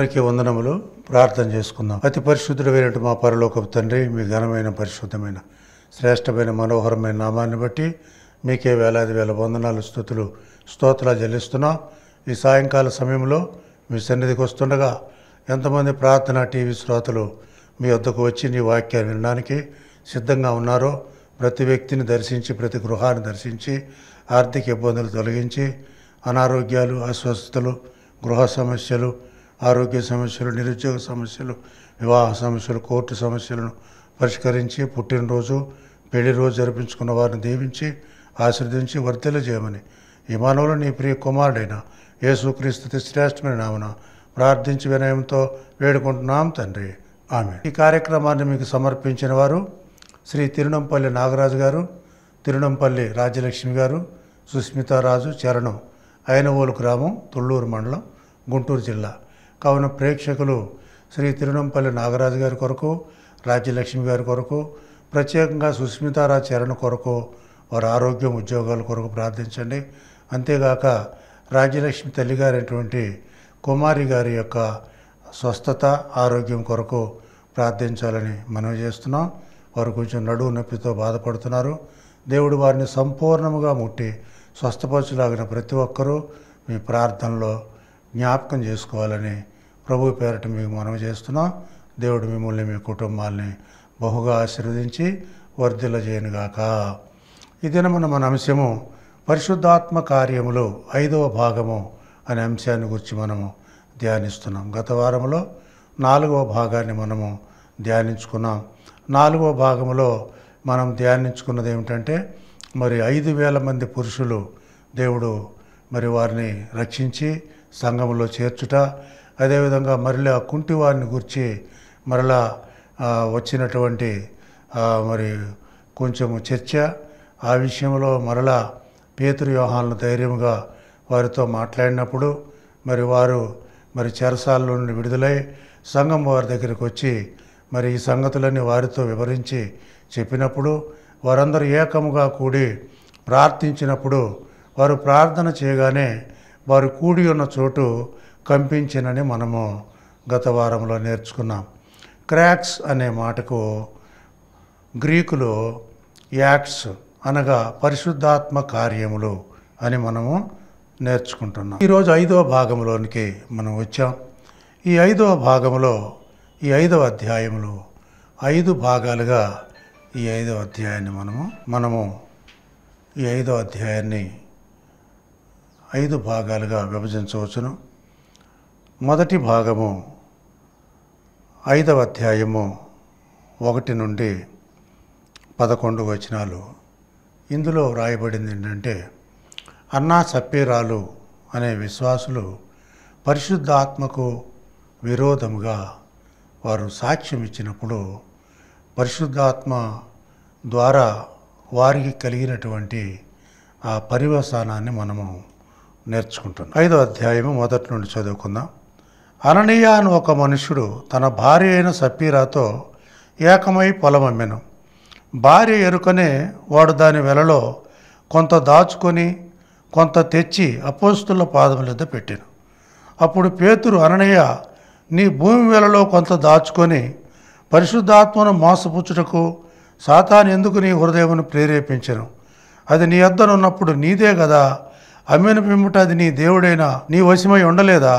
అందరికీ వందనములు ప్రార్థన చేసుకుందాం అతి పరిశుద్ధుడైనటువంటి మా పరలోకపు తండ్రి మీ ఘనమైన పరిశుద్ధమైన శ్రేష్టమైన మనోహరమైన నామాన్ని బట్టి మీకే వేలాది వేల వందనాలు స్థుతులు స్తోత్రాలు చెల్లిస్తున్నాం ఈ సాయంకాల సమయంలో మీ సన్నిధికి వస్తుండగా ఎంతమంది ప్రార్థన టీవీ శ్రోతలు మీ వద్దకు వచ్చి నీ వాక్యాన్ని వినడానికి సిద్ధంగా ఉన్నారో ప్రతి వ్యక్తిని దర్శించి ప్రతి గృహాన్ని దర్శించి ఆర్థిక ఇబ్బందులు తొలగించి అనారోగ్యాలు అస్వస్థతలు గృహ సమస్యలు ఆరోగ్య సమస్యలు నిరుద్యోగ సమస్యలు వివాహ సమస్యలు కోర్టు సమస్యలను పరిష్కరించి పుట్టినరోజు పెళ్లి రోజు జరిపించుకున్న వారిని దీవించి ఆశీర్వదించి చేయమని ఈ మానవులు నీ ప్రియ కుమారుడైన యేసుక్రీస్తు శ్రేష్టమైన నామన ప్రార్థించి వినయంతో వేడుకుంటున్నాం తండ్రి ఆమె ఈ కార్యక్రమాన్ని మీకు సమర్పించిన వారు శ్రీ తిరునంపల్లి నాగరాజు గారు తిరునంపల్లి రాజ్యలక్ష్మి గారు సుస్మితారాజు చరణం అయినవోలు గ్రామం తుళ్ళూరు మండలం గుంటూరు జిల్లా కావున ప్రేక్షకులు శ్రీ తిరునంపల్లి నాగరాజు గారి కొరకు రాజ్యలక్ష్మి గారి కొరకు ప్రత్యేకంగా సుస్మితారా చరణ్ కొరకు వారి ఆరోగ్యం ఉద్యోగాల కొరకు ప్రార్థించండి అంతేగాక రాజ్యలక్ష్మి తల్లి కుమారి గారి యొక్క స్వస్థత ఆరోగ్యం కొరకు ప్రార్థించాలని మనవి చేస్తున్నాం వారు కొంచెం నడువు నొప్పితో బాధపడుతున్నారు దేవుడు వారిని సంపూర్ణముగా ముట్టి స్వస్థపరచులాగిన ప్రతి ఒక్కరూ మీ ప్రార్థనలో జ్ఞాపకం చేసుకోవాలని ప్రభు పేరట మీకు మనవి చేస్తున్నాం దేవుడు మిమ్మల్ని మీ కుటుంబాల్ని బహుగా ఆశీర్వదించి వర్ధిల చేయనుగాక ఈ దినమున మన అంశము పరిశుద్ధాత్మ కార్యములు ఐదవ భాగము అనే అంశాన్ని గురించి మనము ధ్యానిస్తున్నాం గత వారంలో నాలుగవ భాగాన్ని మనము ధ్యానించుకున్నాం నాలుగవ భాగంలో మనం ధ్యానించుకున్నది ఏమిటంటే మరి ఐదు వేల మంది పురుషులు దేవుడు మరి వారిని రక్షించి సంఘంలో చేర్చుట అదేవిధంగా మరలా కుంటివారిని గురించి మరలా వచ్చినటువంటి మరి కొంచెము చర్చ ఆ విషయంలో మరలా పేతురు వ్యూహాలను ధైర్యంగా వారితో మాట్లాడినప్పుడు మరి వారు మరి చెరసాల నుండి విడుదలై సంఘం వారి దగ్గరికి వచ్చి మరి ఈ సంగతులన్నీ వారితో వివరించి చెప్పినప్పుడు వారందరూ ఏకముగా కూడి ప్రార్థించినప్పుడు వారు ప్రార్థన చేయగానే వారు కూడి ఉన్న చోటు కంపించినని మనము గత వారంలో నేర్చుకున్నాం క్రాక్స్ అనే మాటకు గ్రీకులు యాక్ట్స్ అనగా పరిశుద్ధాత్మ కార్యములు అని మనము నేర్చుకుంటున్నాం ఈరోజు ఐదో భాగంలోనికి మనం వచ్చాం ఈ ఐదో భాగంలో ఈ ఐదవ అధ్యాయంలో ఐదు భాగాలుగా ఈ ఐదవ అధ్యాయాన్ని మనము మనము ఈ ఐదవ అధ్యాయాన్ని ఐదు భాగాలుగా విభజించవచ్చును మొదటి భాగము ఐదవ అధ్యాయము ఒకటి నుండి పదకొండు వచనాలు ఇందులో వ్రాయబడింది ఏంటంటే అన్నా సప్పీరాలు అనే విశ్వాసులు పరిశుద్ధాత్మకు విరోధముగా వారు సాక్ష్యం ఇచ్చినప్పుడు పరిశుద్ధాత్మ ద్వారా వారికి కలిగినటువంటి ఆ పరివసానాన్ని మనము నేర్చుకుంటున్నాం ఐదో అధ్యాయము మొదటి నుండి చదువుకుందాం అననీయ అని ఒక మనుషుడు తన భార్య అయిన సప్పీరాతో ఏకమై పొలం అమ్మెను భార్య ఎరుకనే వాడు దాని వెలలో కొంత దాచుకొని కొంత తెచ్చి అపోస్తుల పాదముల వద్ద పెట్టాను అప్పుడు పేతురు అననయ్య నీ భూమి వెలలో కొంత దాచుకొని పరిశుద్ధాత్మను మోసపుచ్చుటకు సాతాను ఎందుకు నీ హృదయమును ప్రేరేపించను అది నీ ఉన్నప్పుడు నీదే కదా అమ్మిన పిమ్మట అది నీ దేవుడైనా నీ వశమై ఉండలేదా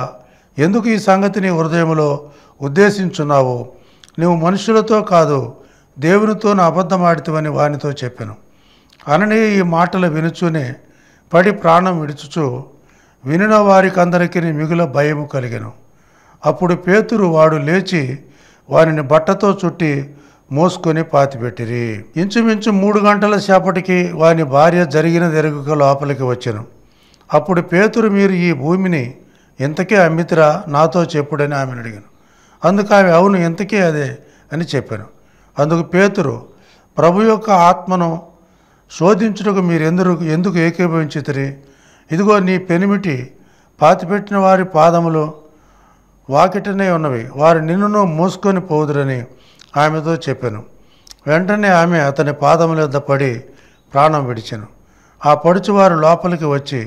ఎందుకు ఈ సంగతిని హృదయంలో ఉద్దేశించున్నావు నీవు మనుషులతో కాదు దేవునితో నా అబద్ధమాడితవని వానితో చెప్పాను అనని ఈ మాటలు వినుచునే పడి ప్రాణం విడుచుచు వినిన వారికందరికీ మిగుల భయము కలిగాను అప్పుడు పేతురు వాడు లేచి వారిని బట్టతో చుట్టి మోసుకొని పాతిపెట్టిరి ఇంచుమించు మూడు గంటల సేపటికి వాని భార్య జరిగిన జరుగుక లోపలికి వచ్చాను అప్పుడు పేతురు మీరు ఈ భూమిని ఇంతకీ అమ్మితిరా నాతో చెప్పుడని ఆమెను అడిగాను అందుకు ఆమె అవును ఇంతకీ అదే అని చెప్పాను అందుకు పేతురు ప్రభు యొక్క ఆత్మను శోధించుటకు మీరెందరు ఎందుకు ఏకీభవించితిరి ఇదిగో నీ పెనిమిటి పాతిపెట్టిన వారి పాదములు వాకిటనే ఉన్నవి వారు నిన్నును మూసుకొని పోదురని ఆమెతో చెప్పాను వెంటనే ఆమె అతని పాదముల వద్ద పడి ప్రాణం విడిచాను ఆ పడుచువారు లోపలికి వచ్చి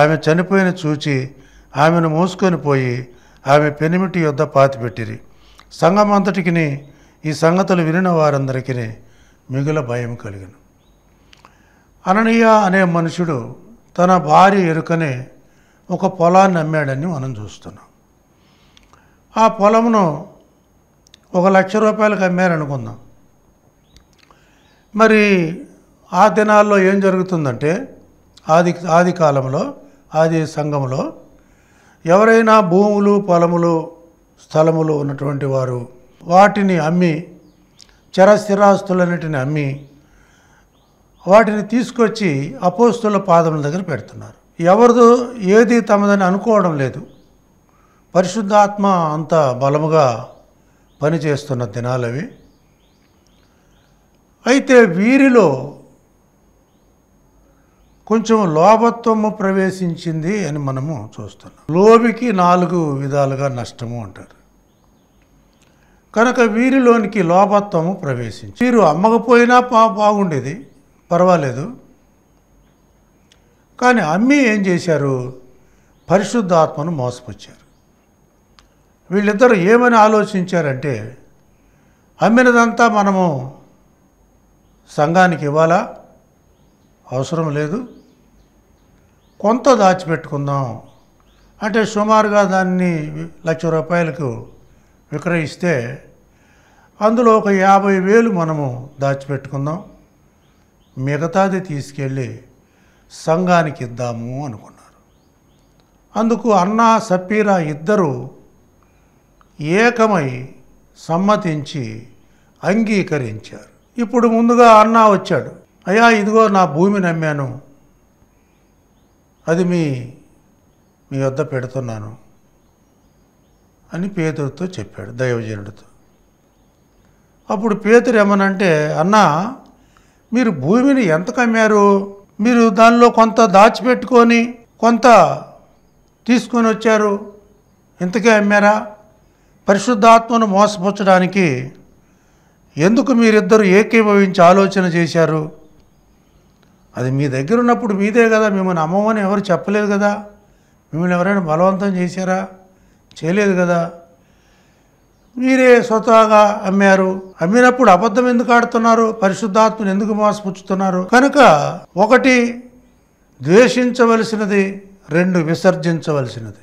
ఆమె చనిపోయిన చూచి ఆమెను మూసుకొని పోయి ఆమె పెనిమిటి యొద్ద పాతిపెట్టిరి సంఘమంతటికి ఈ సంగతులు వినిన వారందరికీ మిగుల భయం కలిగిన అననీయ అనే మనుషుడు తన భార్య ఎరుకనే ఒక పొలాన్ని అమ్మాడని మనం చూస్తున్నాం ఆ పొలమును ఒక లక్ష రూపాయలకు అమ్మారనుకుందాం మరి ఆ దినాల్లో ఏం జరుగుతుందంటే ఆది ఆది కాలంలో ఆది సంఘంలో ఎవరైనా భూములు పొలములు స్థలములు ఉన్నటువంటి వారు వాటిని అమ్మి చరస్థిరాస్తులన్నిటిని అమ్మి వాటిని తీసుకొచ్చి అపోస్తుల పాదముల దగ్గర పెడుతున్నారు ఎవరిదో ఏది తమదని అనుకోవడం లేదు పరిశుద్ధాత్మ అంత బలముగా పనిచేస్తున్న దినాలవి అయితే వీరిలో కొంచెం లోభత్వము ప్రవేశించింది అని మనము చూస్తున్నాం లోబికి నాలుగు విధాలుగా నష్టము అంటారు కనుక వీరిలోనికి లోభత్వము ప్రవేశించి వీరు అమ్మకపోయినా పా బాగుండేది పర్వాలేదు కానీ అమ్మి ఏం చేశారు పరిశుద్ధాత్మను మోసపుచ్చారు వీళ్ళిద్దరూ ఏమని ఆలోచించారంటే అమ్మినదంతా మనము సంఘానికి ఇవ్వాలా అవసరం లేదు కొంత దాచిపెట్టుకుందాం అంటే సుమారుగా దాన్ని లక్ష రూపాయలకు విక్రయిస్తే అందులో ఒక యాభై వేలు మనము దాచిపెట్టుకుందాం మిగతాది తీసుకెళ్ళి సంఘానికి ఇద్దాము అనుకున్నారు అందుకు అన్నా సప్పీరా ఇద్దరు ఏకమై సమ్మతించి అంగీకరించారు ఇప్పుడు ముందుగా అన్నా వచ్చాడు అయ్యా ఇదిగో నా భూమి నమ్మాను అది మీ మీ వద్ద పెడుతున్నాను అని పేతుడితో చెప్పాడు దైవజనుడితో అప్పుడు పేతురు ఏమనంటే అన్నా మీరు భూమిని ఎంత కమ్మారు మీరు దానిలో కొంత దాచిపెట్టుకొని కొంత తీసుకొని వచ్చారు ఇంతకే అమ్మారా పరిశుద్ధాత్మను మోసపుచ్చడానికి ఎందుకు మీరిద్దరు ఏకీభవించి ఆలోచన చేశారు అది మీ దగ్గర ఉన్నప్పుడు మీదే కదా మిమ్మల్ని అమ్మమని ఎవరు చెప్పలేదు కదా మిమ్మల్ని ఎవరైనా బలవంతం చేశారా చేయలేదు కదా మీరే స్వతహాగా అమ్మారు అమ్మినప్పుడు అబద్ధం ఎందుకు ఆడుతున్నారు పరిశుద్ధాత్మను ఎందుకు మోసపుచ్చుతున్నారు కనుక ఒకటి ద్వేషించవలసినది రెండు విసర్జించవలసినది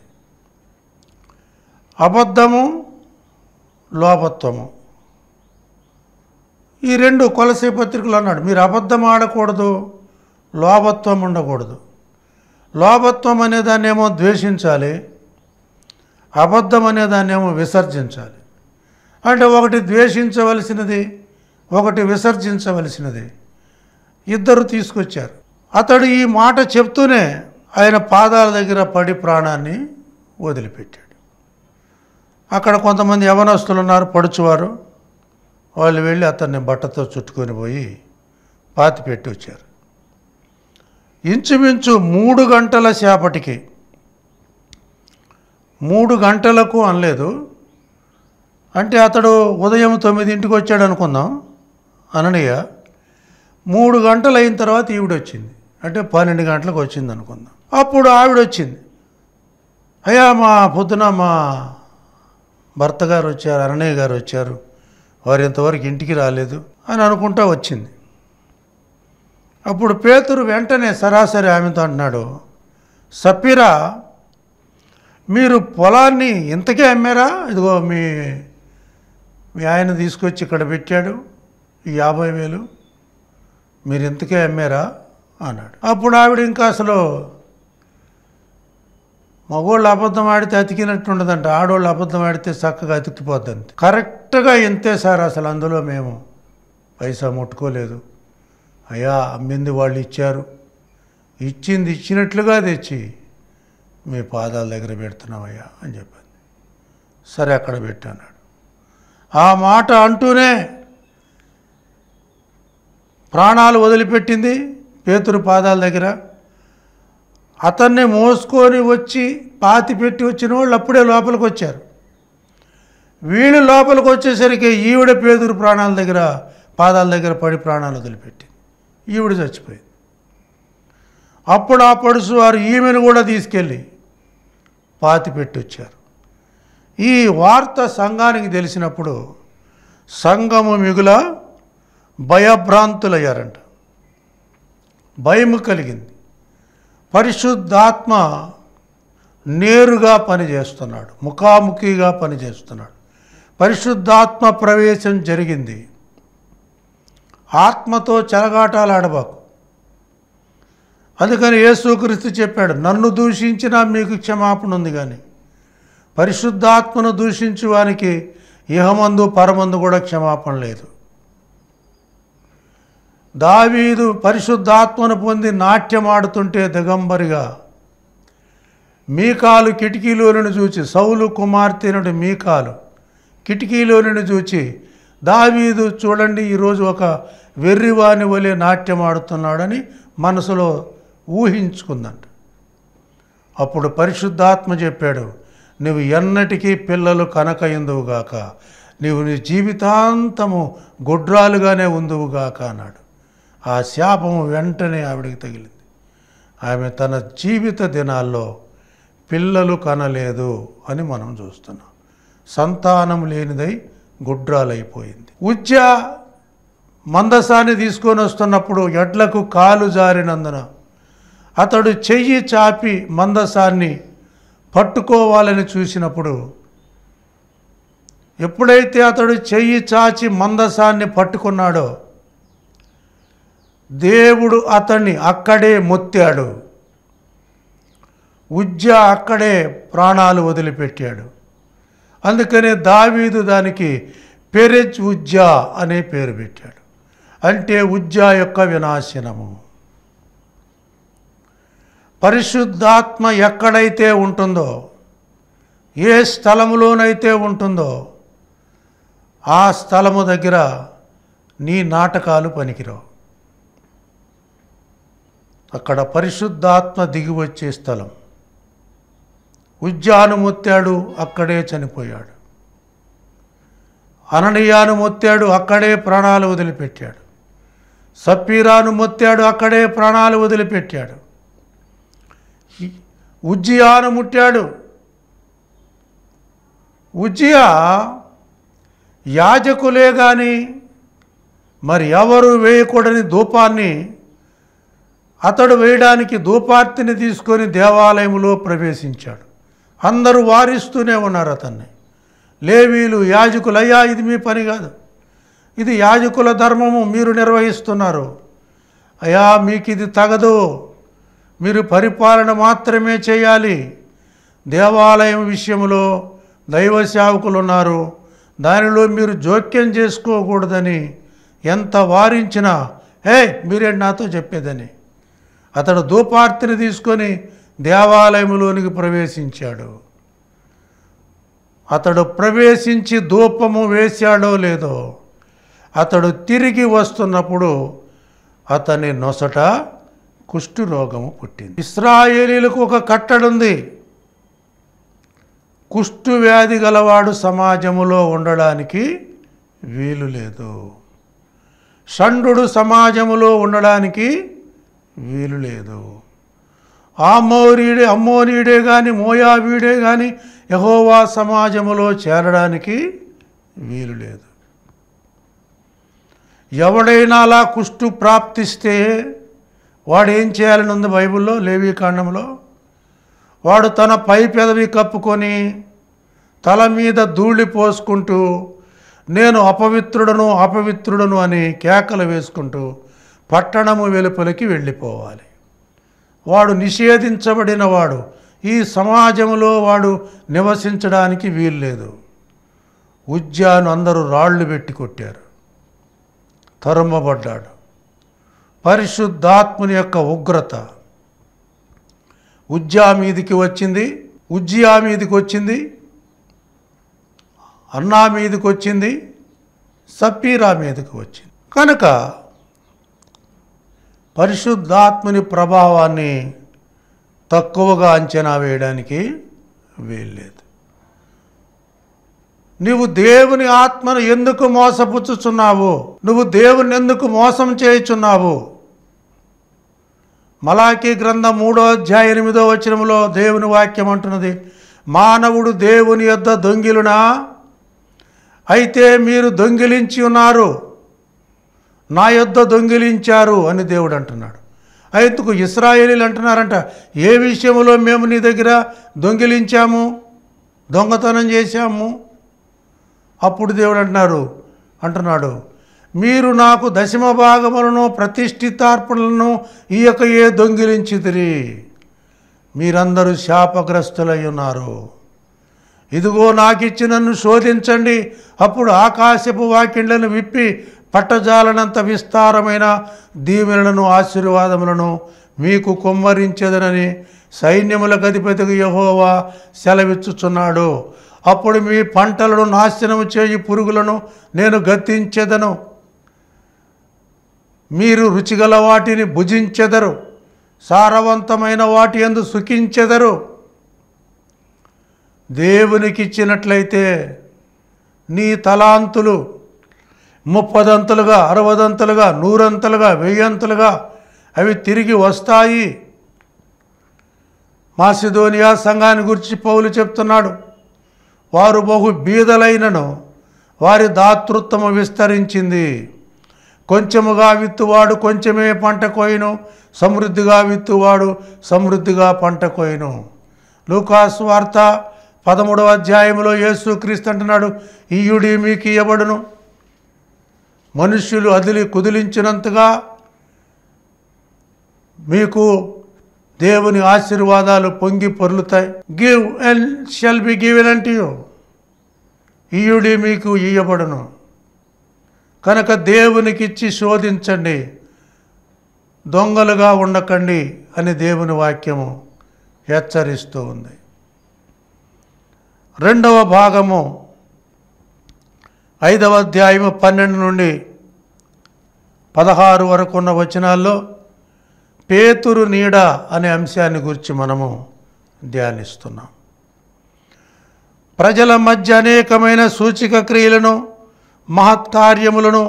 అబద్ధము లోపత్వము ఈ రెండు కొలసీ పత్రికలు అన్నాడు మీరు అబద్ధం ఆడకూడదు లోభత్వం ఉండకూడదు లోభత్వం అనేదాన్నేమో ద్వేషించాలి అబద్ధం అనేదాన్నేమో విసర్జించాలి అంటే ఒకటి ద్వేషించవలసినది ఒకటి విసర్జించవలసినది ఇద్దరు తీసుకొచ్చారు అతడు ఈ మాట చెప్తూనే ఆయన పాదాల దగ్గర పడి ప్రాణాన్ని వదిలిపెట్టాడు అక్కడ కొంతమంది యవనస్తులు ఉన్నారు పడుచువారు వాళ్ళు వెళ్ళి అతన్ని బట్టతో చుట్టుకొని పోయి పాతి పెట్టి వచ్చారు ఇంచుమించు మూడు గంటల సేపటికి మూడు గంటలకు అనలేదు అంటే అతడు ఉదయం తొమ్మిదింటికి వచ్చాడు అనుకుందాం అననీయ మూడు గంటలు అయిన తర్వాత ఈవిడ వచ్చింది అంటే పన్నెండు గంటలకు వచ్చింది అనుకుందాం అప్పుడు ఆవిడ వచ్చింది అయ్యా మా పొద్దున మా భర్త గారు వచ్చారు అరణయ్య గారు వచ్చారు వారు ఇంతవరకు ఇంటికి రాలేదు అని అనుకుంటా వచ్చింది అప్పుడు పేతురు వెంటనే సరాసరి ఆమెతో అంటున్నాడు సపీరా మీరు పొలాన్ని ఇంతకే అమ్మారా ఇదిగో మీ మీ ఆయన తీసుకొచ్చి ఇక్కడ పెట్టాడు యాభై వేలు మీరు ఇంతకే అమ్మారా అన్నాడు అప్పుడు ఆవిడ ఇంకా అసలు మగవాళ్ళు అబద్ధం ఆడితే అతికినట్టు ఉండదంట ఆడవాళ్ళు అబద్ధం ఆడితే చక్కగా అతికిపోద్దంట కరెక్ట్గా ఇంతే సార్ అసలు అందులో మేము పైసా ముట్టుకోలేదు అయా అమ్మింది వాళ్ళు ఇచ్చారు ఇచ్చింది ఇచ్చినట్లుగా తెచ్చి మీ పాదాల దగ్గర పెడుతున్నామయ్యా అని చెప్పింది సరే అక్కడ పెట్టాడు ఆ మాట అంటూనే ప్రాణాలు వదిలిపెట్టింది పేతురు పాదాల దగ్గర అతన్ని మోసుకొని వచ్చి పాతి పెట్టి వచ్చిన వాళ్ళు అప్పుడే లోపలికి వచ్చారు వీళ్ళు లోపలికి వచ్చేసరికి ఈవిడ పేదూరు ప్రాణాల దగ్గర పాదాల దగ్గర పడి ప్రాణాలు వదిలిపెట్టి ఈవిడ చచ్చిపోయింది అప్పుడు ఆ పడుసు వారు ఈమెను కూడా తీసుకెళ్ళి పాతి పెట్టి వచ్చారు ఈ వార్త సంఘానికి తెలిసినప్పుడు సంఘము మిగుల భయభ్రాంతులయ్యారంట భయం కలిగింది పరిశుద్ధాత్మ నేరుగా పనిచేస్తున్నాడు ముఖాముఖిగా పనిచేస్తున్నాడు పరిశుద్ధాత్మ ప్రవేశం జరిగింది ఆత్మతో చెలగాటాలు ఆడబాకు అందుకని యేసుక్రీస్తు చెప్పాడు నన్ను దూషించినా మీకు క్షమాపణ ఉంది కానీ పరిశుద్ధాత్మను దూషించు వానికి ఇహమందు పరమందు కూడా క్షమాపణ లేదు దావీదు పరిశుద్ధాత్మను పొంది నాట్యమాడుతుంటే దిగంబరిగా మీకాలు కిటికీలోనిని చూచి సౌలు కుమార్తెనుడు మీకాలు కిటికీలోని చూచి దావీదు చూడండి ఈరోజు ఒక వెర్రివాని వలె నాట్యం ఆడుతున్నాడని మనసులో ఊహించుకుందంట అప్పుడు పరిశుద్ధాత్మ చెప్పాడు నువ్వు ఎన్నటికీ పిల్లలు కనకయిందువుగాక నీవు నీ జీవితాంతము గొడ్రాలుగానే ఉందువుగాక అన్నాడు ఆ శాపము వెంటనే ఆవిడకి తగిలింది ఆమె తన జీవిత దినాల్లో పిల్లలు కనలేదు అని మనం చూస్తున్నాం సంతానం లేనిదై గుడ్రాలైపోయింది ఉద్య మందసాన్ని తీసుకొని వస్తున్నప్పుడు ఎడ్లకు కాలు జారినందున అతడు చెయ్యి చాపి మందసాన్ని పట్టుకోవాలని చూసినప్పుడు ఎప్పుడైతే అతడు చెయ్యి చాచి మందసాన్ని పట్టుకున్నాడో దేవుడు అతన్ని అక్కడే మొత్తాడు ఉజ్జ అక్కడే ప్రాణాలు వదిలిపెట్టాడు అందుకనే దావీదు దానికి పెరెజ్ ఉజ్జా అనే పేరు పెట్టాడు అంటే ఉజ్జా యొక్క వినాశనము పరిశుద్ధాత్మ ఎక్కడైతే ఉంటుందో ఏ స్థలములోనైతే ఉంటుందో ఆ స్థలము దగ్గర నీ నాటకాలు పనికిరావు అక్కడ పరిశుద్ధాత్మ దిగి వచ్చే స్థలం ఉజ్జాను మొత్తాడు అక్కడే చనిపోయాడు అననీయాను మొత్తాడు అక్కడే ప్రాణాలు వదిలిపెట్టాడు సప్పీరాను మొత్తాడు అక్కడే ప్రాణాలు వదిలిపెట్టాడు ఉజ్జియాను ముట్టాడు ఉజ్జియా యాజకులే కానీ మరి ఎవరు వేయకూడని ధూపాన్ని అతడు వేయడానికి ధూపార్తిని తీసుకొని దేవాలయంలో ప్రవేశించాడు అందరూ వారిస్తూనే ఉన్నారు అతన్ని లేవీలు యాజకులయ్యా ఇది మీ పని కాదు ఇది యాజకుల ధర్మము మీరు నిర్వహిస్తున్నారు అయ్యా మీకు ఇది తగదు మీరు పరిపాలన మాత్రమే చేయాలి దేవాలయం విషయంలో దైవ సేవకులు ఉన్నారు దానిలో మీరు జోక్యం చేసుకోకూడదని ఎంత వారించినా హే మీరే నాతో చెప్పేదని అతడు దూపార్తిని తీసుకొని దేవాలయంలోనికి ప్రవేశించాడు అతడు ప్రవేశించి ధూపము వేశాడో లేదో అతడు తిరిగి వస్తున్నప్పుడు అతని నొసట రోగము పుట్టింది ఇస్రాయేలీలకు ఒక కట్టడుంది కుష్టు వ్యాధి గలవాడు సమాజములో ఉండడానికి వీలు లేదు షండు సమాజములో ఉండడానికి వీలు లేదు ఆమోరీడే అమ్మోనీడే కానీ మోయాబీడే కానీ యహోవా సమాజములో చేరడానికి వీలు లేదు ఎవడైనా అలా కుష్టు ప్రాప్తిస్తే వాడు ఏం చేయాలని ఉంది బైబుల్లో లేవీకాండంలో వాడు తన పై పెదవి కప్పుకొని తల మీద ధూళి పోసుకుంటూ నేను అపవిత్రుడను అపవిత్రుడను అని కేకలు వేసుకుంటూ పట్టణము వెలుపలికి వెళ్ళిపోవాలి వాడు నిషేధించబడినవాడు ఈ సమాజంలో వాడు నివసించడానికి వీల్లేదు ఉద్యాను అందరూ రాళ్లు పెట్టి కొట్టారు తరుమబడ్డాడు పరిశుద్ధాత్ముని యొక్క ఉగ్రత ఉజ్జా మీదికి వచ్చింది ఉజ్జియా మీదికి వచ్చింది అన్నా మీదకి వచ్చింది సప్పీరా మీదకి వచ్చింది కనుక పరిశుద్ధాత్మని ప్రభావాన్ని తక్కువగా అంచనా వేయడానికి వీల్లేదు నువ్వు దేవుని ఆత్మను ఎందుకు మోసపుచ్చుచున్నావు నువ్వు దేవుని ఎందుకు మోసం చేయుచున్నావు మలాఖీ గ్రంథం మూడో అధ్యాయ ఎనిమిదో వచనంలో దేవుని వాక్యం అంటున్నది మానవుడు దేవుని యొద్ద దొంగిలునా అయితే మీరు దొంగిలించి ఉన్నారు నా యొద్ద దొంగిలించారు అని దేవుడు అంటున్నాడు అందుకు ఇస్రాయేలీలు అంటున్నారంట ఏ విషయంలో మేము నీ దగ్గర దొంగిలించాము దొంగతనం చేశాము అప్పుడు దేవుడు అంటున్నారు అంటున్నాడు మీరు నాకు దశమ భాగములను ప్రతిష్ఠితార్పణలను ఈ యొక్క ఏ దొంగిలించిది మీరందరూ శాపగ్రస్తులై ఉన్నారు ఇదిగో నాకిచ్చినన్ను శోధించండి అప్పుడు ఆకాశపు వాకిండ్లను విప్పి పట్టజాలనంత విస్తారమైన దీవెనలను ఆశీర్వాదములను మీకు కుమ్మరించేదనని సైన్యముల అధిపతికి యహోవా సెలవిచ్చుచున్నాడు అప్పుడు మీ పంటలను నాశనము చేయి పురుగులను నేను గతించెదను మీరు రుచిగల వాటిని భుజించెదరు సారవంతమైన వాటి ఎందు సుఖించెదరు దేవునికి ఇచ్చినట్లయితే నీ తలాంతులు ముప్పదంతలుగా అరవదంతలుగా నూరంతలుగా వెయ్యంతలుగా అవి తిరిగి వస్తాయి మాసిదోనియా సంఘాన్ని గురించి పౌలు చెప్తున్నాడు వారు బహు బీదలైనను వారి దాతృత్వము విస్తరించింది కొంచెముగా విత్తువాడు కొంచెమే పంట కోయను సమృద్ధిగా విత్తువాడు సమృద్ధిగా పంట కోయను లూకాస్ వార్త పదమూడవ అధ్యాయంలో క్రీస్తు అంటున్నాడు ఈయుడి మీకు ఇవ్వబడును మనుష్యులు అదిలి కుదిలించినంతగా మీకు దేవుని ఆశీర్వాదాలు పొంగి పొరులుతాయి give and shall be given అంటే ఇయుడి మీకు ఇయ్యబడును కనుక దేవునికి ఇచ్చి శోధించండి దొంగలుగా ఉండకండి అని దేవుని వాక్యము హెచ్చరిస్తూ ఉంది రెండవ భాగము ఐదవ అధ్యాయము పన్నెండు నుండి పదహారు వరకు ఉన్న వచనాల్లో పేతురు నీడ అనే అంశాన్ని గురించి మనము ధ్యానిస్తున్నాం ప్రజల మధ్య అనేకమైన సూచిక క్రియలను మహత్కార్యములను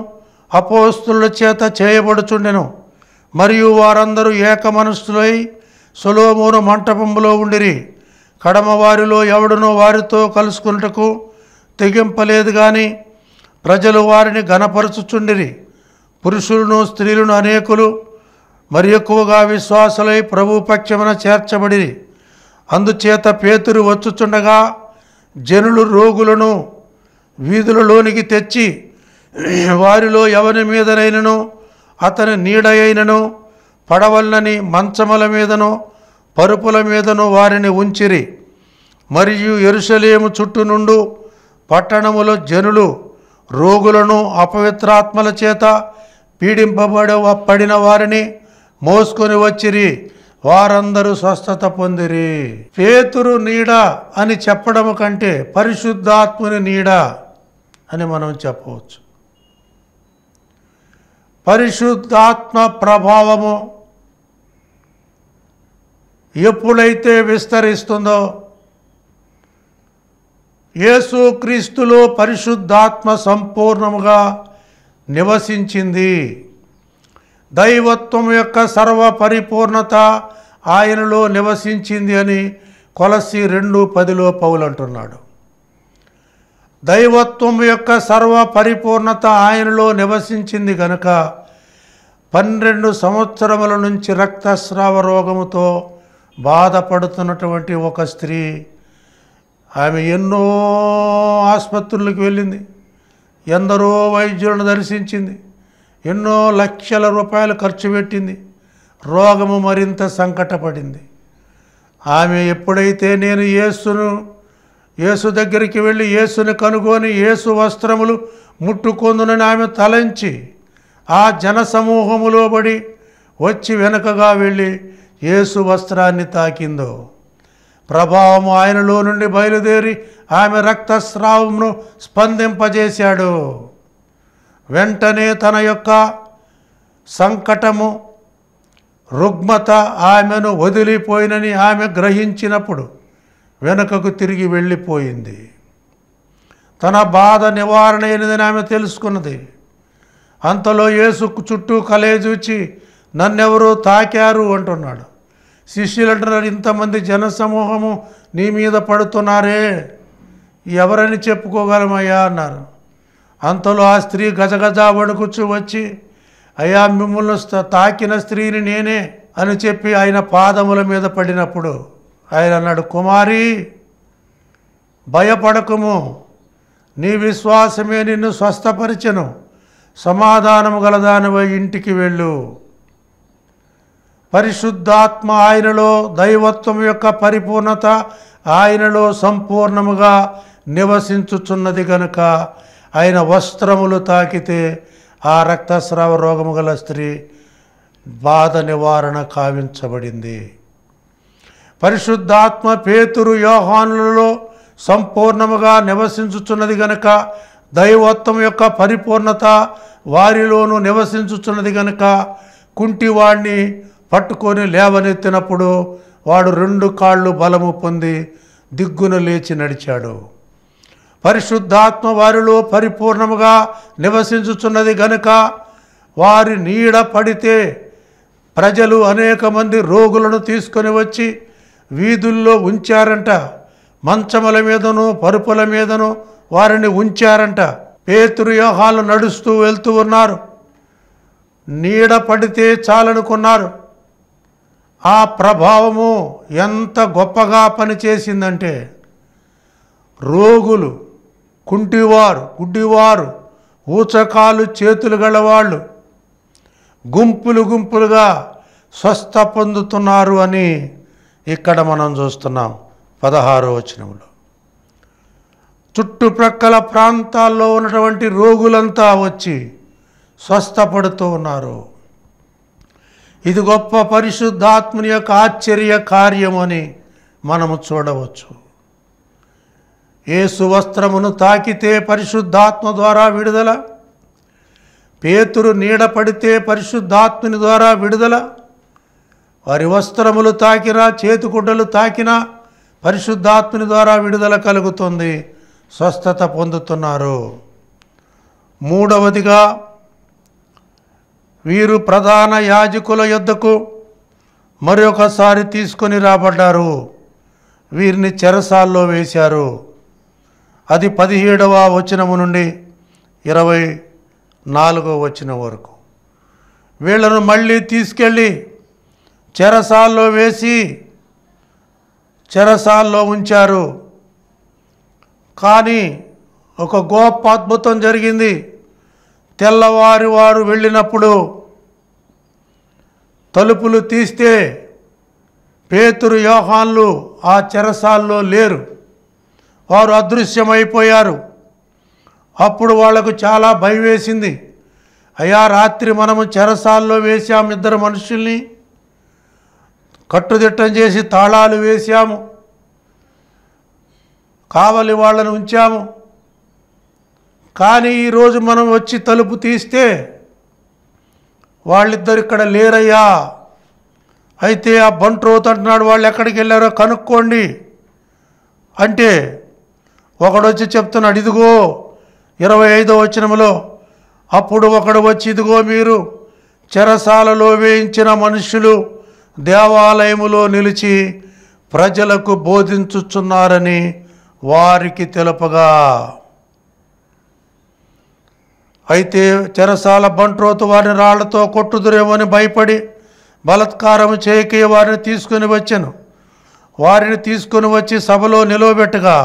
అపోస్తుల చేత చేయబడుచుండెను మరియు వారందరూ ఏకమనస్సులై సొలోమోను మంటపంలో ఉండిరి కడమవారిలో ఎవడనో వారితో కలుసుకున్నటకు తెగింపలేదు కానీ ప్రజలు వారిని ఘనపరచుచుండిరి పురుషులను స్త్రీలను అనేకులు మరి ఎక్కువగా విశ్వాసులై ప్రభు పక్షమున చేర్చబడిరి అందుచేత పేతురు వచ్చుచుండగా జనులు రోగులను వీధులలోనికి తెచ్చి వారిలో ఎవరి మీదనైనను అతని నీడయైనను పడవలనని మంచముల మీదనో పరుపుల మీదను వారిని ఉంచిరి మరియు ఎరుసలేము చుట్టూ నుండు పట్టణములో జనులు రోగులను అపవిత్రాత్మల చేత పీడింపబడి పడిన వారిని మోసుకొని వచ్చిరి వారందరూ స్వస్థత పొందిరి పేతురు నీడ అని చెప్పడం కంటే పరిశుద్ధాత్ముని నీడ అని మనం చెప్పవచ్చు పరిశుద్ధాత్మ ప్రభావము ఎప్పుడైతే విస్తరిస్తుందో యేసుక్రీస్తులో పరిశుద్ధాత్మ సంపూర్ణముగా నివసించింది దైవత్వం యొక్క సర్వ పరిపూర్ణత ఆయనలో నివసించింది అని కొలసి రెండు పదిలో పౌలు అంటున్నాడు దైవత్వం యొక్క సర్వ పరిపూర్ణత ఆయనలో నివసించింది గనక పన్నెండు సంవత్సరముల నుంచి రక్తస్రావ రోగముతో బాధపడుతున్నటువంటి ఒక స్త్రీ ఆమె ఎన్నో ఆసుపత్రులకు వెళ్ళింది ఎందరో వైద్యులను దర్శించింది ఎన్నో లక్షల రూపాయలు ఖర్చు పెట్టింది రోగము మరింత సంకటపడింది ఆమె ఎప్పుడైతే నేను యేసును యేసు దగ్గరికి వెళ్ళి యేసుని కనుగొని యేసు వస్త్రములు ముట్టుకొందునని ఆమె తలంచి ఆ సమూహములో పడి వచ్చి వెనకగా వెళ్ళి యేసు వస్త్రాన్ని తాకిందో ప్రభావం ఆయనలో నుండి బయలుదేరి ఆమె రక్తస్రావమును స్పందింపజేశాడు వెంటనే తన యొక్క సంకటము రుగ్మత ఆమెను వదిలిపోయినని ఆమె గ్రహించినప్పుడు వెనుకకు తిరిగి వెళ్ళిపోయింది తన బాధ నివారణ అయినదని ఆమె తెలుసుకున్నది అంతలో యేసు చుట్టూ కలేజూచి నన్నెవరూ తాకారు అంటున్నాడు శిష్యులంటున్నారు ఇంతమంది జనసమూహము నీ మీద పడుతున్నారే ఎవరని చెప్పుకోగలమయ్యా అన్నారు అంతలో ఆ స్త్రీ గజగజ వణుకుచ్చు వచ్చి అయ్యా మిమ్మల్ని తాకిన స్త్రీని నేనే అని చెప్పి ఆయన పాదముల మీద పడినప్పుడు ఆయన అన్నాడు కుమారి భయపడకము నీ విశ్వాసమే నిన్ను స్వస్థపరిచను సమాధానము గలదానివై ఇంటికి వెళ్ళు పరిశుద్ధాత్మ ఆయనలో దైవత్వం యొక్క పరిపూర్ణత ఆయనలో సంపూర్ణముగా నివసించుచున్నది గనుక ఆయన వస్త్రములు తాకితే ఆ రక్తస్రావ రోగము గల స్త్రీ బాధ నివారణ కావించబడింది పరిశుద్ధాత్మ పేతురు యోహానులలో సంపూర్ణముగా నివసించుచున్నది గనుక దైవత్వం యొక్క పరిపూర్ణత వారిలోనూ నివసించుచున్నది గనుక కుంటివాణ్ణి పట్టుకొని లేవనెత్తినప్పుడు వాడు రెండు కాళ్ళు బలము పొంది దిగ్గున లేచి నడిచాడు పరిశుద్ధాత్మ వారిలో పరిపూర్ణముగా నివసించుచున్నది గనుక వారి నీడ పడితే ప్రజలు అనేక మంది రోగులను తీసుకొని వచ్చి వీధుల్లో ఉంచారంట మంచముల మీదను పరుపుల మీదను వారిని ఉంచారంట పేతురు నడుస్తూ వెళ్తూ ఉన్నారు నీడ పడితే చాలనుకున్నారు ఆ ప్రభావము ఎంత గొప్పగా పనిచేసిందంటే రోగులు కుంటివారు గుడ్డివారు ఊచకాలు చేతులు గలవాళ్ళు గుంపులు గుంపులుగా స్వస్థ పొందుతున్నారు అని ఇక్కడ మనం చూస్తున్నాం పదహారో వచనంలో చుట్టుప్రక్కల ప్రాంతాల్లో ఉన్నటువంటి రోగులంతా వచ్చి స్వస్థపడుతూ ఉన్నారు ఇది గొప్ప పరిశుద్ధాత్మని యొక్క ఆశ్చర్య కార్యమని మనము చూడవచ్చు ఏ సువస్త్రమును తాకితే పరిశుద్ధాత్మ ద్వారా విడుదల పేతురు నీడ పడితే పరిశుద్ధాత్మని ద్వారా విడుదల వారి వస్త్రములు తాకినా చేతిగుడ్డలు తాకినా పరిశుద్ధాత్మని ద్వారా విడుదల కలుగుతుంది స్వస్థత పొందుతున్నారు మూడవదిగా వీరు ప్రధాన యాజకుల యొద్దకు మరొకసారి తీసుకొని రాబడ్డారు వీరిని చెరసాల్లో వేశారు అది పదిహేడవ వచనము నుండి ఇరవై నాలుగవ వచనం వరకు వీళ్లను మళ్ళీ తీసుకెళ్ళి చెరసాల్లో వేసి చెరసాల్లో ఉంచారు కానీ ఒక గొప్ప అద్భుతం జరిగింది తెల్లవారి వారు వెళ్ళినప్పుడు తలుపులు తీస్తే పేతురు యోహాన్లు ఆ చెరసాల్లో లేరు వారు అదృశ్యమైపోయారు అప్పుడు వాళ్లకు చాలా భయం వేసింది అయ్యా రాత్రి మనము చెరసాల్లో వేశాం ఇద్దరు మనుషుల్ని కట్టుదిట్టం చేసి తాళాలు వేశాము కావలి వాళ్ళను ఉంచాము కానీ ఈరోజు మనం వచ్చి తలుపు తీస్తే వాళ్ళిద్దరు ఇక్కడ లేరయ్యా అయితే ఆ బంట్రోత్ అంటున్నాడు వాళ్ళు ఎక్కడికి వెళ్ళారో కనుక్కోండి అంటే ఒకడొచ్చి చెప్తున్నాడు ఇదిగో ఇరవై ఐదో వచనములో అప్పుడు ఒకడు వచ్చి ఇదిగో మీరు చెరసాలలో వేయించిన మనుషులు దేవాలయములో నిలిచి ప్రజలకు బోధించుచున్నారని వారికి తెలుపగా అయితే చెరసాల బంట్రోతు వారిని రాళ్లతో కొట్టుదురేమని భయపడి బలత్కారం చేయకే వారిని తీసుకుని వచ్చాను వారిని తీసుకుని వచ్చి సభలో నిలవబెట్టగా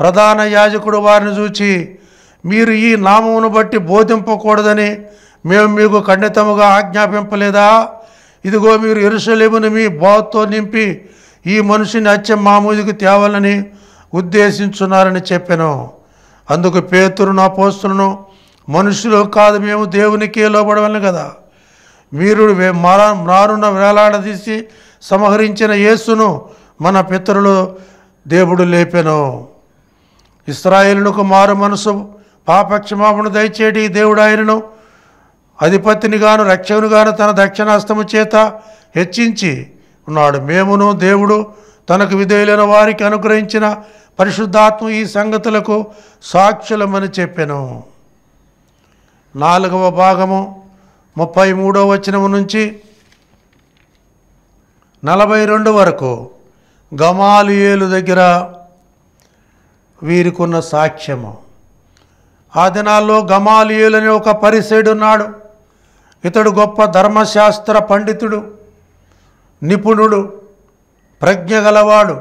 ప్రధాన యాజకుడు వారిని చూచి మీరు ఈ నామమును బట్టి బోధింపకూడదని మేము మీకు ఖండితముగా ఆజ్ఞాపింపలేదా ఇదిగో మీరు ఇరుషలేముని మీ బాధతో నింపి ఈ మనిషిని హత్య మామూలుకి తేవాలని ఉద్దేశించున్నారని చెప్పాను అందుకు పేతురును అపోస్తులను మనుషులు కాదు మేము దేవునికే లోపడవలను కదా మీరు మారా మారున్న వేలాడదీసి సమహరించిన యేసును మన పితరులు దేవుడు లేపెను ఇస్రాయేలునకు మారు మనసు పాపక్షమాపణ దయచేటి దేవుడు ఆయనను అధిపతినిగాను గాను తన దక్షిణాస్తము చేత హెచ్చించి ఉన్నాడు మేమును దేవుడు తనకు విధేయులైన వారికి అనుగ్రహించిన పరిశుద్ధాత్మ ఈ సంగతులకు సాక్షులమని చెప్పాను నాలుగవ భాగము ముప్పై మూడో వచనము నుంచి నలభై రెండు వరకు గమాలియేలు దగ్గర వీరికున్న సాక్ష్యము ఆ దినాల్లో గమాలియేలు అనే ఒక పరిసేడున్నాడు ఇతడు గొప్ప ధర్మశాస్త్ర పండితుడు నిపుణుడు ప్రజ్ఞ గలవాడు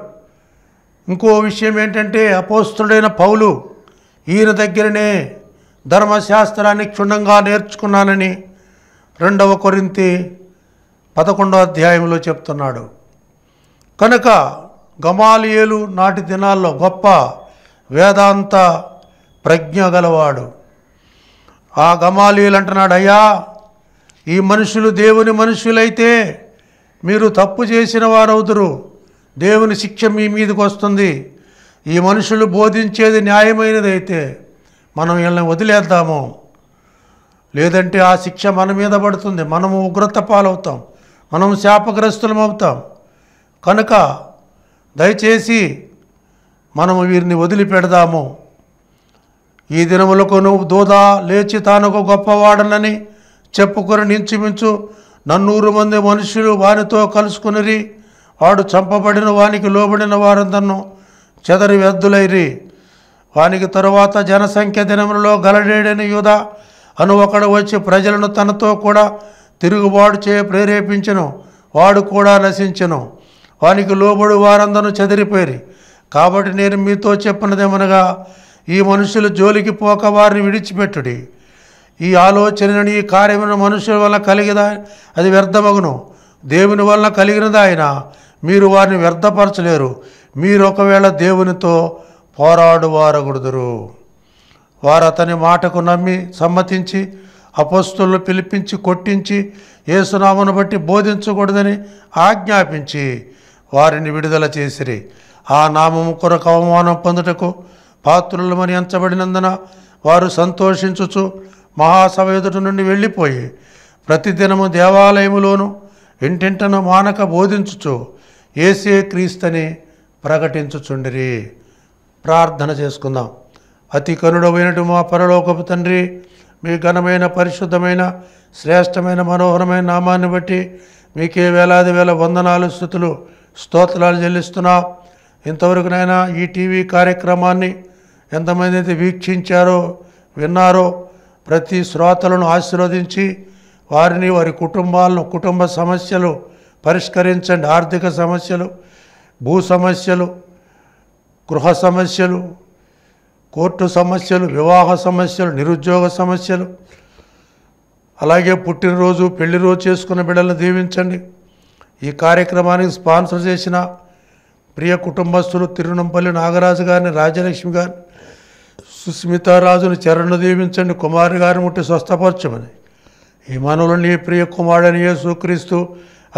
ఇంకో విషయం ఏంటంటే అపోస్తుడైన పౌలు ఈయన దగ్గరనే ధర్మశాస్త్రాన్ని క్షుణ్ణంగా నేర్చుకున్నానని రెండవ కొరింతి పదకొండో అధ్యాయంలో చెప్తున్నాడు కనుక గమాలియేలు నాటి దినాల్లో గొప్ప వేదాంత ప్రజ్ఞ గలవాడు ఆ గమాలియలు అంటున్నాడు అయ్యా ఈ మనుషులు దేవుని మనుషులైతే మీరు తప్పు చేసిన వారవుతురు దేవుని శిక్ష మీ మీదకి వస్తుంది ఈ మనుషులు బోధించేది న్యాయమైనదైతే మనం వీళ్ళని వదిలేద్దాము లేదంటే ఆ శిక్ష మన మీద పడుతుంది మనము ఉగ్రత పాలవుతాం మనం శాపగ్రస్తులం అవుతాం కనుక దయచేసి మనము వీరిని వదిలిపెడదాము ఈ దినములకు నువ్వు దూదా లేచి తానొక గొప్పవాడనని చెప్పుకొని నించుమించు నన్నూరు మంది మనుషులు వానితో కలుసుకుని వాడు చంపబడిన వానికి లోబడిన వారందరూ చెదరి వ్యర్థులైరి వానికి తరువాత జనసంఖ్య దినములలో గలడేడని యుధ అను ఒకడు వచ్చి ప్రజలను తనతో కూడా తిరుగుబాటు చే ప్రేరేపించను వాడు కూడా నశించను వానికి లోబడి వారందరూ చెదిరిపోయి కాబట్టి నేను మీతో చెప్పినదేమనగా ఈ మనుషులు జోలికి పోక వారిని విడిచిపెట్టుడి ఈ ఆలోచనను ఈ కార్యమైన మనుషుల వల్ల కలిగిదా అది వ్యర్థమగును దేవుని వల్ల కలిగినదా ఆయన మీరు వారిని వ్యర్థపరచలేరు మీరు ఒకవేళ దేవునితో పోరాడువారగుడుదురు వారు అతని మాటకు నమ్మి సమ్మతించి అపస్తులను పిలిపించి కొట్టించి ఏసునామను బట్టి బోధించకూడదని ఆజ్ఞాపించి వారిని విడుదల చేసిరి ఆ నామము కొరకు అవమానం పొందుటకు పాత్రులమని ఎంచబడినందున వారు సంతోషించుచు మహాసభ ఎదుటి నుండి వెళ్ళిపోయి ప్రతిదినము దేవాలయములోను ఇంటింటను మానక బోధించుచు ఏసే క్రీస్తని ప్రకటించుచుండిరి ప్రార్థన చేసుకుందాం అతి కనుడవైనటు మా పరలోకపు తండ్రి మీ ఘనమైన పరిశుద్ధమైన శ్రేష్టమైన మనోహరమైన నామాన్ని బట్టి మీకే వేలాది వేల వందనాలు స్థుతులు స్తోత్రాలు చెల్లిస్తున్నా ఇంతవరకునైనా ఈ టీవీ కార్యక్రమాన్ని ఎంతమంది అయితే వీక్షించారో విన్నారో ప్రతి శ్రోతలను ఆశీర్వదించి వారిని వారి కుటుంబాలను కుటుంబ సమస్యలు పరిష్కరించండి ఆర్థిక సమస్యలు భూ సమస్యలు గృహ సమస్యలు కోర్టు సమస్యలు వివాహ సమస్యలు నిరుద్యోగ సమస్యలు అలాగే పుట్టినరోజు పెళ్లి రోజు చేసుకున్న బిడ్డలను దీవించండి ఈ కార్యక్రమానికి స్పాన్సర్ చేసిన ప్రియ కుటుంబస్తులు తిరునంపల్లి నాగరాజు గారిని రాజలక్ష్మి గారిని సుస్మితారాజుని చరణ్ను దీవించండి కుమారి గారిని ముట్టి స్వస్థపరచమని ఈ మనవులని ఈ ప్రియ కుమారుడని సూకరిస్తూ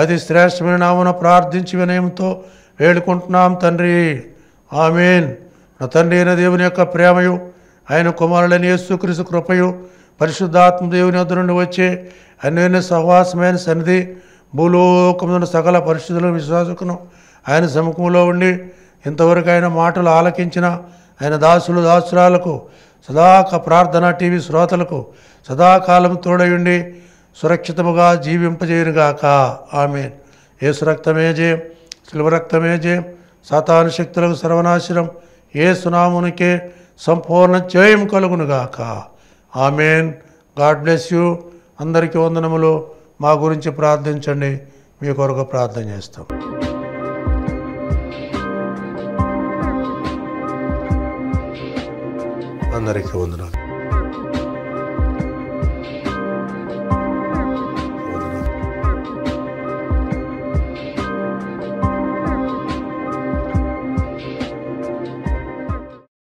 అది శ్రేష్టమైన నామన ప్రార్థించి వినయంతో వేడుకుంటున్నాం తండ్రి ఆమెన్ నా తండ్రి అయిన దేవుని యొక్క ప్రేమయు ఆయన కుమారులని యేసుక్రీస్తు కృపయు పరిశుద్ధాత్మ దేవుని వద్ద నుండి వచ్చే అన్యోన్య సహవాసమైన సన్నిధి భూలోకమున్న సకల పరిస్థితులను విశ్వాసకును ఆయన సముఖంలో ఉండి ఇంతవరకు ఆయన మాటలు ఆలకించిన ఆయన దాసులు దాసురాలకు సదాక ప్రార్థన టీవీ శ్రోతలకు సదాకాలం తోడయుండి సురక్షితముగా జీవింపజేయునుగాక ఆమె ఏసు రక్తమే జయం శిల్వరక్తమే జయం సాతాను శక్తులకు సర్వనాశనం ఏ సునామునికే సంపూర్ణ జయం కలుగునుగాక ఆమెన్ గాడ్ బ్లెస్ యూ అందరికీ వందనములు మా గురించి ప్రార్థించండి మీ కొరకు ప్రార్థన చేస్తాం అందరికీ వందనాలు